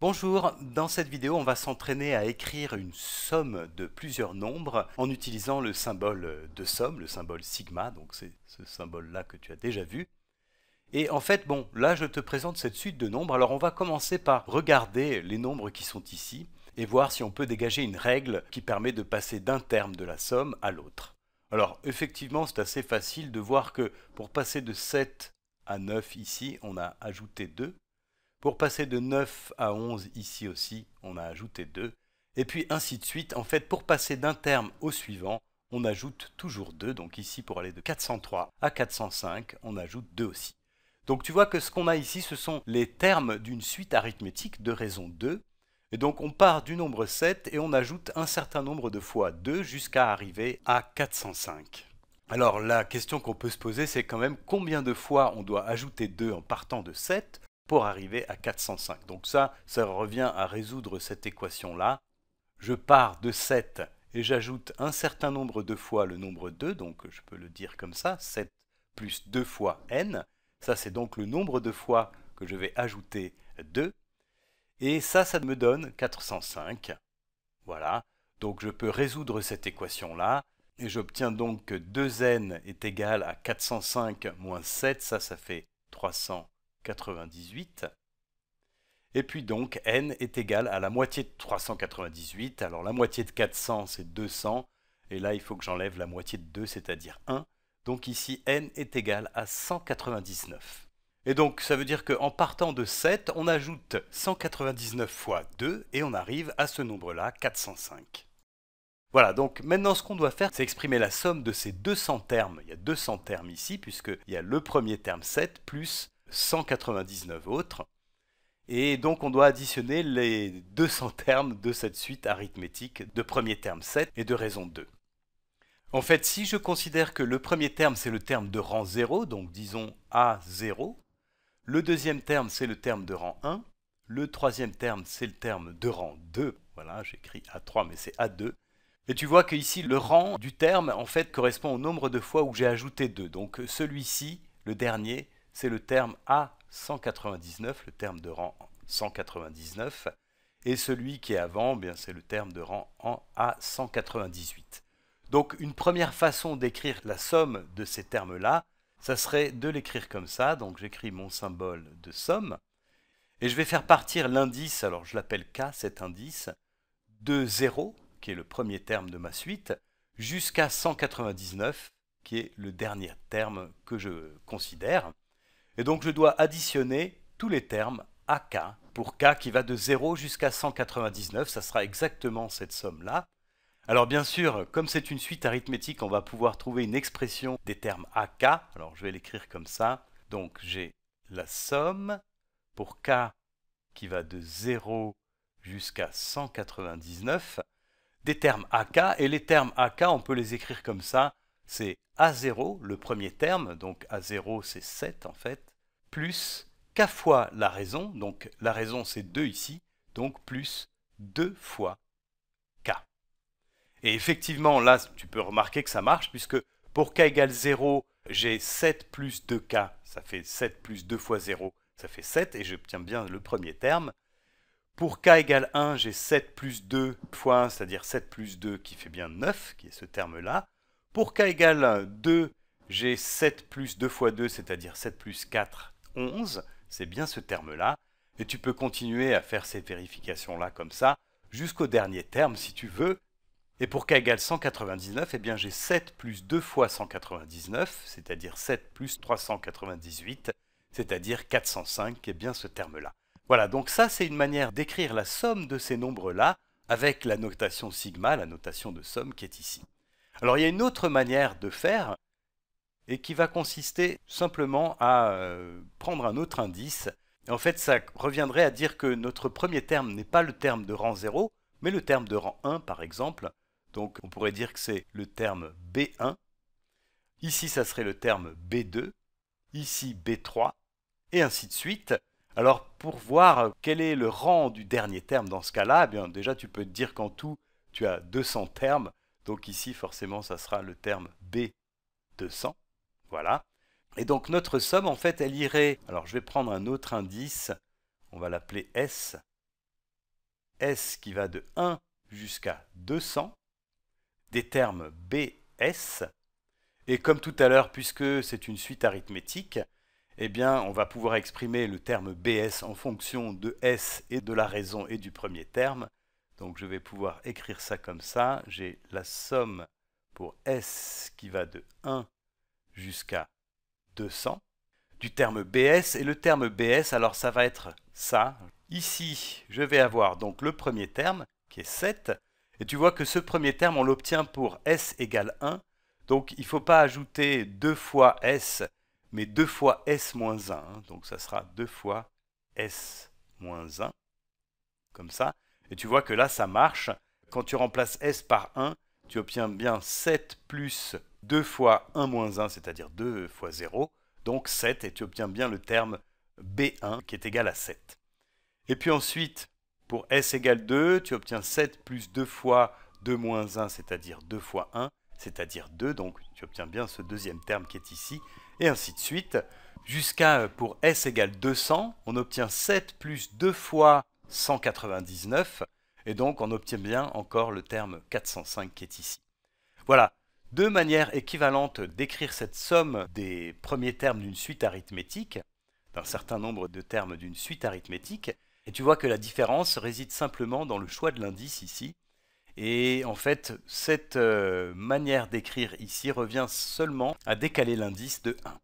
Bonjour, dans cette vidéo on va s'entraîner à écrire une somme de plusieurs nombres en utilisant le symbole de somme, le symbole sigma, donc c'est ce symbole là que tu as déjà vu. Et en fait, bon, là je te présente cette suite de nombres, alors on va commencer par regarder les nombres qui sont ici et voir si on peut dégager une règle qui permet de passer d'un terme de la somme à l'autre. Alors effectivement c'est assez facile de voir que pour passer de 7 à 9 ici, on a ajouté 2, pour passer de 9 à 11 ici aussi, on a ajouté 2. Et puis ainsi de suite, en fait pour passer d'un terme au suivant, on ajoute toujours 2. Donc ici pour aller de 403 à 405, on ajoute 2 aussi. Donc tu vois que ce qu'on a ici, ce sont les termes d'une suite arithmétique de raison 2. Et donc on part du nombre 7 et on ajoute un certain nombre de fois 2 jusqu'à arriver à 405. Alors la question qu'on peut se poser, c'est quand même combien de fois on doit ajouter 2 en partant de 7 pour arriver à 405. Donc ça, ça revient à résoudre cette équation-là. Je pars de 7 et j'ajoute un certain nombre de fois le nombre 2, donc je peux le dire comme ça, 7 plus 2 fois n. Ça, c'est donc le nombre de fois que je vais ajouter 2. Et ça, ça me donne 405. Voilà. Donc je peux résoudre cette équation-là. Et j'obtiens donc que 2n est égal à 405 moins 7. Ça, ça fait 300. 98 Et puis donc, n est égal à la moitié de 398. Alors la moitié de 400, c'est 200. Et là, il faut que j'enlève la moitié de 2, c'est-à-dire 1. Donc ici, n est égal à 199. Et donc, ça veut dire qu'en partant de 7, on ajoute 199 fois 2 et on arrive à ce nombre-là, 405. Voilà, donc maintenant ce qu'on doit faire, c'est exprimer la somme de ces 200 termes. Il y a 200 termes ici, puisqu'il y a le premier terme 7 plus 199 autres. Et donc on doit additionner les 200 termes de cette suite arithmétique de premier terme 7 et de raison 2. En fait, si je considère que le premier terme c'est le terme de rang 0, donc disons A0, le deuxième terme c'est le terme de rang 1, le troisième terme c'est le terme de rang 2, voilà j'écris A3 mais c'est A2, et tu vois que ici le rang du terme en fait correspond au nombre de fois où j'ai ajouté 2, donc celui-ci, le dernier, c'est le terme A199, le terme de rang 199, et celui qui est avant, eh bien c'est le terme de rang en A198. Donc une première façon d'écrire la somme de ces termes-là, ça serait de l'écrire comme ça, donc j'écris mon symbole de somme, et je vais faire partir l'indice, alors je l'appelle K, cet indice, de 0, qui est le premier terme de ma suite, jusqu'à 199, qui est le dernier terme que je considère. Et donc je dois additionner tous les termes AK pour k qui va de 0 jusqu'à 199, ça sera exactement cette somme-là. Alors bien sûr, comme c'est une suite arithmétique, on va pouvoir trouver une expression des termes AK. Alors je vais l'écrire comme ça. Donc j'ai la somme pour K qui va de 0 jusqu'à 199 des termes AK. Et les termes AK, on peut les écrire comme ça. C'est A0, le premier terme, donc A0 c'est 7 en fait plus k fois la raison, donc la raison c'est 2 ici, donc plus 2 fois k. Et effectivement, là, tu peux remarquer que ça marche, puisque pour k égale 0, j'ai 7 plus 2k, ça fait 7 plus 2 fois 0, ça fait 7, et j'obtiens bien le premier terme. Pour k égale 1, j'ai 7 plus 2 fois 1, c'est-à-dire 7 plus 2 qui fait bien 9, qui est ce terme-là. Pour k égale 2, j'ai 7 plus 2 fois 2, c'est-à-dire 7 plus 4, 11, c'est bien ce terme-là, et tu peux continuer à faire ces vérifications-là comme ça, jusqu'au dernier terme si tu veux, et pour k égale 199, eh bien j'ai 7 plus 2 fois 199, c'est-à-dire 7 plus 398, c'est-à-dire 405, qui est bien ce terme-là. Voilà, donc ça c'est une manière d'écrire la somme de ces nombres-là avec la notation sigma, la notation de somme qui est ici. Alors il y a une autre manière de faire, et qui va consister simplement à euh, prendre un autre indice. en fait, ça reviendrait à dire que notre premier terme n'est pas le terme de rang 0, mais le terme de rang 1 par exemple. Donc on pourrait dire que c'est le terme B1. Ici, ça serait le terme B2. Ici, B3. Et ainsi de suite. Alors pour voir quel est le rang du dernier terme dans ce cas-là, eh bien déjà tu peux te dire qu'en tout, tu as 200 termes. Donc ici, forcément, ça sera le terme B200. Voilà. Et donc notre somme, en fait, elle irait... Alors je vais prendre un autre indice, on va l'appeler S. S qui va de 1 jusqu'à 200, des termes BS. Et comme tout à l'heure, puisque c'est une suite arithmétique, eh bien, on va pouvoir exprimer le terme BS en fonction de S et de la raison et du premier terme. Donc je vais pouvoir écrire ça comme ça. J'ai la somme pour S qui va de 1 jusqu'à 200. Du terme BS, et le terme BS, alors ça va être ça. Ici, je vais avoir donc le premier terme, qui est 7, et tu vois que ce premier terme, on l'obtient pour S égale 1, donc il ne faut pas ajouter 2 fois S, mais 2 fois S moins 1, hein. donc ça sera 2 fois S moins 1, comme ça. Et tu vois que là, ça marche. Quand tu remplaces S par 1, tu obtiens bien 7 plus 2 fois 1 moins 1, c'est-à-dire 2 fois 0, donc 7, et tu obtiens bien le terme B1 qui est égal à 7. Et puis ensuite, pour S égale 2, tu obtiens 7 plus 2 fois 2 moins 1, c'est-à-dire 2 fois 1, c'est-à-dire 2, donc tu obtiens bien ce deuxième terme qui est ici, et ainsi de suite, jusqu'à euh, pour S égale 200, on obtient 7 plus 2 fois 199, et donc on obtient bien encore le terme 405 qui est ici. Voilà, deux manières équivalentes d'écrire cette somme des premiers termes d'une suite arithmétique, d'un certain nombre de termes d'une suite arithmétique, et tu vois que la différence réside simplement dans le choix de l'indice ici. Et en fait, cette euh, manière d'écrire ici revient seulement à décaler l'indice de 1.